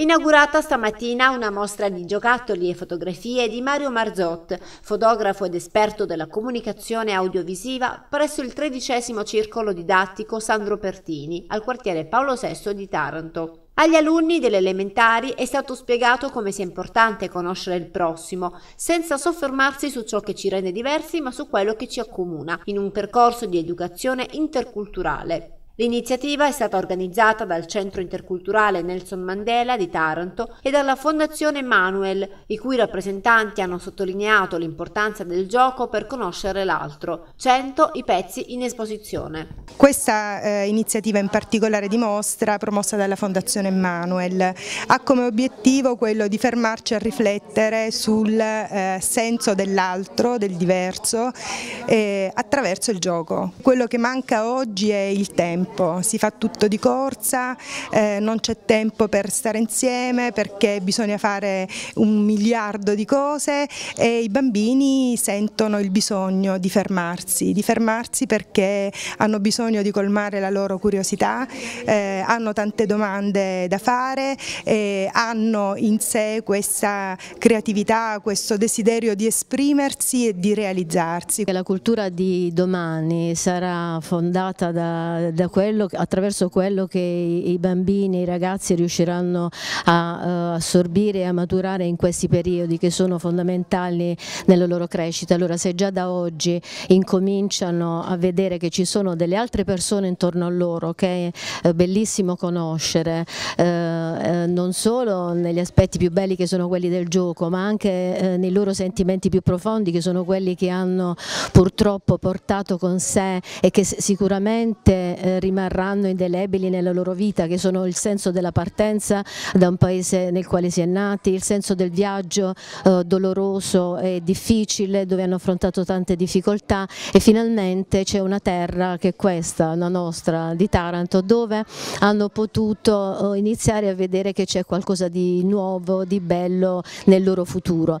Inaugurata stamattina una mostra di giocattoli e fotografie di Mario Marzot, fotografo ed esperto della comunicazione audiovisiva presso il tredicesimo circolo didattico Sandro Pertini al quartiere Paolo VI di Taranto. Agli alunni delle elementari è stato spiegato come sia importante conoscere il prossimo, senza soffermarsi su ciò che ci rende diversi ma su quello che ci accomuna, in un percorso di educazione interculturale. L'iniziativa è stata organizzata dal Centro Interculturale Nelson Mandela di Taranto e dalla Fondazione Manuel, i cui rappresentanti hanno sottolineato l'importanza del gioco per conoscere l'altro. 100 i pezzi in esposizione. Questa eh, iniziativa in particolare di mostra, promossa dalla Fondazione Manuel, ha come obiettivo quello di fermarci a riflettere sul eh, senso dell'altro, del diverso, eh, attraverso il gioco. Quello che manca oggi è il tempo tempo, si fa tutto di corsa, eh, non c'è tempo per stare insieme perché bisogna fare un miliardo di cose e i bambini sentono il bisogno di fermarsi, di fermarsi perché hanno bisogno di colmare la loro curiosità, eh, hanno tante domande da fare, e hanno in sé questa creatività, questo desiderio di esprimersi e di realizzarsi. La cultura di domani sarà fondata da, da quello, attraverso quello che i bambini e i ragazzi riusciranno a eh, assorbire e a maturare in questi periodi che sono fondamentali nella loro crescita. Allora se già da oggi incominciano a vedere che ci sono delle altre persone intorno a loro che è eh, bellissimo conoscere, eh, eh, non solo negli aspetti più belli che sono quelli del gioco, ma anche eh, nei loro sentimenti più profondi che sono quelli che hanno purtroppo portato con sé e che sicuramente eh, rimarranno indelebili nella loro vita, che sono il senso della partenza da un paese nel quale si è nati, il senso del viaggio eh, doloroso e difficile dove hanno affrontato tante difficoltà e finalmente c'è una terra che è questa, la nostra, di Taranto, dove hanno potuto eh, iniziare a vedere che c'è qualcosa di nuovo, di bello nel loro futuro.